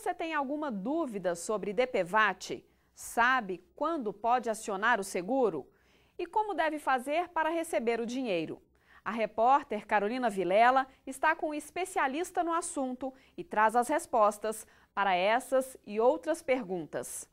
você tem alguma dúvida sobre DPVAT? Sabe quando pode acionar o seguro? E como deve fazer para receber o dinheiro? A repórter Carolina Vilela está com um especialista no assunto e traz as respostas para essas e outras perguntas.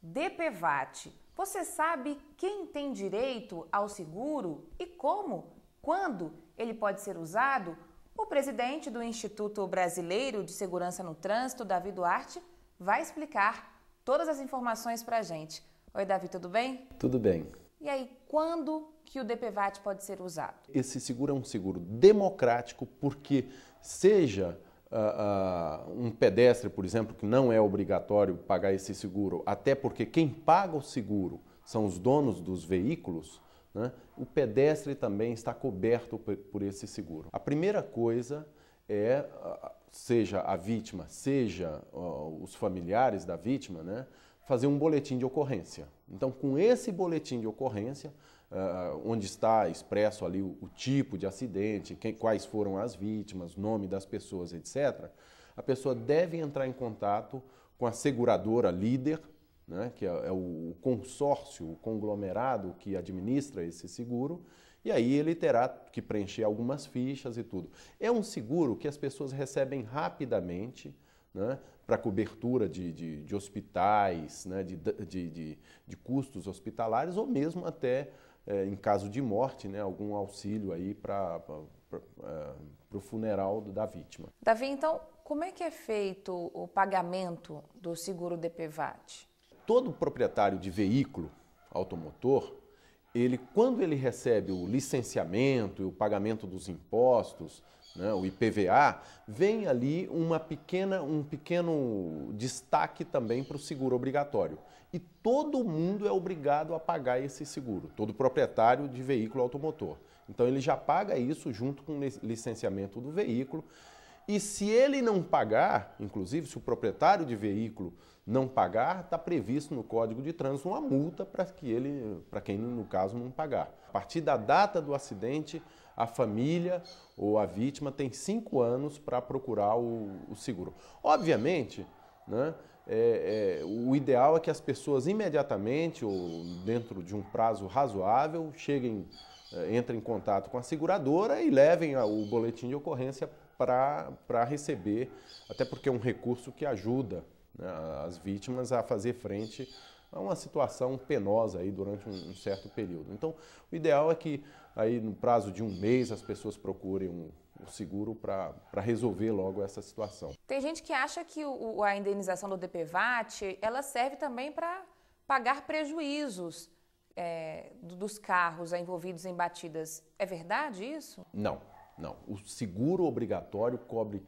DPVAT. Você sabe quem tem direito ao seguro e como? Quando ele pode ser usado? O presidente do Instituto Brasileiro de Segurança no Trânsito, Davi Duarte, vai explicar todas as informações para a gente. Oi, Davi, tudo bem? Tudo bem. E aí, quando que o DPVAT pode ser usado? Esse seguro é um seguro democrático porque seja uh, uh, um pedestre, por exemplo, que não é obrigatório pagar esse seguro, até porque quem paga o seguro são os donos dos veículos, né? O pedestre também está coberto por esse seguro. A primeira coisa é, seja a vítima, seja os familiares da vítima, né? fazer um boletim de ocorrência. Então, com esse boletim de ocorrência, uh, onde está expresso ali o, o tipo de acidente, quem, quais foram as vítimas, nome das pessoas, etc., a pessoa deve entrar em contato com a seguradora líder né, que é, é o consórcio, o conglomerado que administra esse seguro, e aí ele terá que preencher algumas fichas e tudo. É um seguro que as pessoas recebem rapidamente. Né, para cobertura de, de, de hospitais, né, de, de, de, custos hospitalares, ou mesmo até é, em caso de morte, né, algum auxílio aí para é, o funeral da vítima. Davi, então, como é que é feito o pagamento do seguro DPVAT? todo proprietário de veículo automotor, ele quando ele recebe o licenciamento e o pagamento dos impostos, né, o IPVA, vem ali uma pequena, um pequeno destaque também para o seguro obrigatório. E todo mundo é obrigado a pagar esse seguro, todo proprietário de veículo automotor. Então ele já paga isso junto com o licenciamento do veículo e se ele não pagar, inclusive se o proprietário de veículo não pagar, está previsto no Código de Trânsito uma multa para que ele, para quem no caso não pagar. A partir da data do acidente, a família ou a vítima tem cinco anos para procurar o, o seguro. Obviamente, né, é, é, o ideal é que as pessoas imediatamente ou dentro de um prazo razoável cheguem, é, entrem em contato com a seguradora e levem o boletim de ocorrência para receber, até porque é um recurso que ajuda né, as vítimas a fazer frente a uma situação penosa aí durante um, um, certo período. Então, o ideal é que aí no prazo de um mês as pessoas procurem um o seguro para resolver logo essa situação. Tem gente que acha que o, a indenização do DPVAT ela serve também para pagar prejuízos é, dos carros envolvidos em batidas. É verdade isso? Não, não. O seguro obrigatório cobre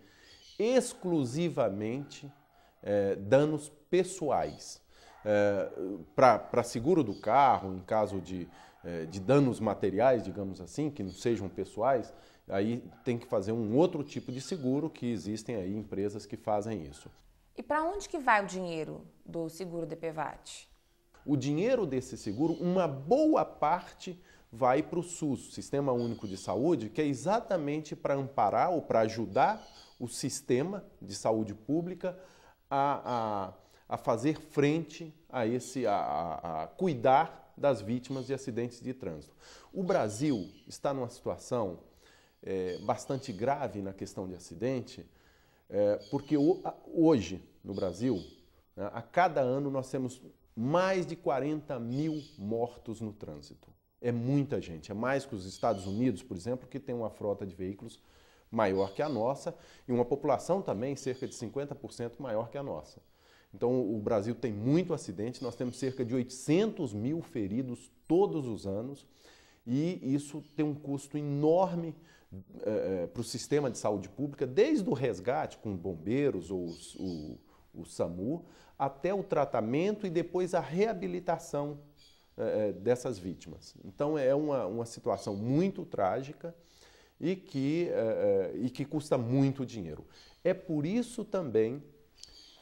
exclusivamente é, danos pessoais. É, para seguro do carro, em caso de, é, de danos materiais, digamos assim, que não sejam pessoais, aí tem que fazer um outro tipo de seguro que existem aí empresas que fazem isso. E para onde que vai o dinheiro do seguro DPVAT? O dinheiro desse seguro, uma boa parte vai para o SUS, Sistema Único de Saúde, que é exatamente para amparar ou para ajudar o sistema de saúde pública a, a, a fazer frente a esse, a, a, a cuidar das vítimas de acidentes de trânsito. O Brasil está numa situação é, bastante grave na questão de acidente, é, porque hoje, no Brasil, né, a cada ano nós temos mais de 40 mil mortos no trânsito. É muita gente, é mais que os Estados Unidos, por exemplo, que tem uma frota de veículos maior que a nossa e uma população também cerca de 50% maior que a nossa. Então, o Brasil tem muito acidente, nós temos cerca de 800 mil feridos todos os anos e isso tem um custo enorme eh, eh, para o sistema de saúde pública, desde o resgate com bombeiros ou o, o SAMU, até o tratamento e depois a reabilitação é, dessas vítimas. Então é uma, uma situação muito trágica e que, é, e que custa muito dinheiro. É por isso também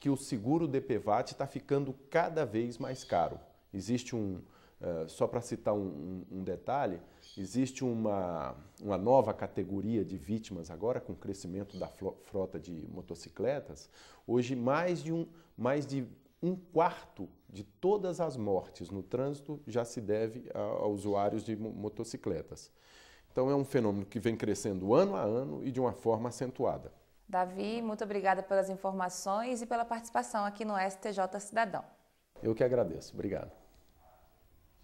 que o seguro DPVAT está ficando cada vez mais caro. Existe um, eh, só para citar um, um, um, detalhe, existe uma, uma nova categoria de vítimas agora, com o crescimento da frota de motocicletas. Hoje, mais de um, mais de um quarto de todas as mortes no trânsito já se deve a, a usuários de motocicletas. Então, é um fenômeno que vem crescendo ano a ano e de uma forma acentuada. Davi, muito obrigada pelas informações e pela participação aqui no STJ Cidadão. Eu que agradeço. Obrigado.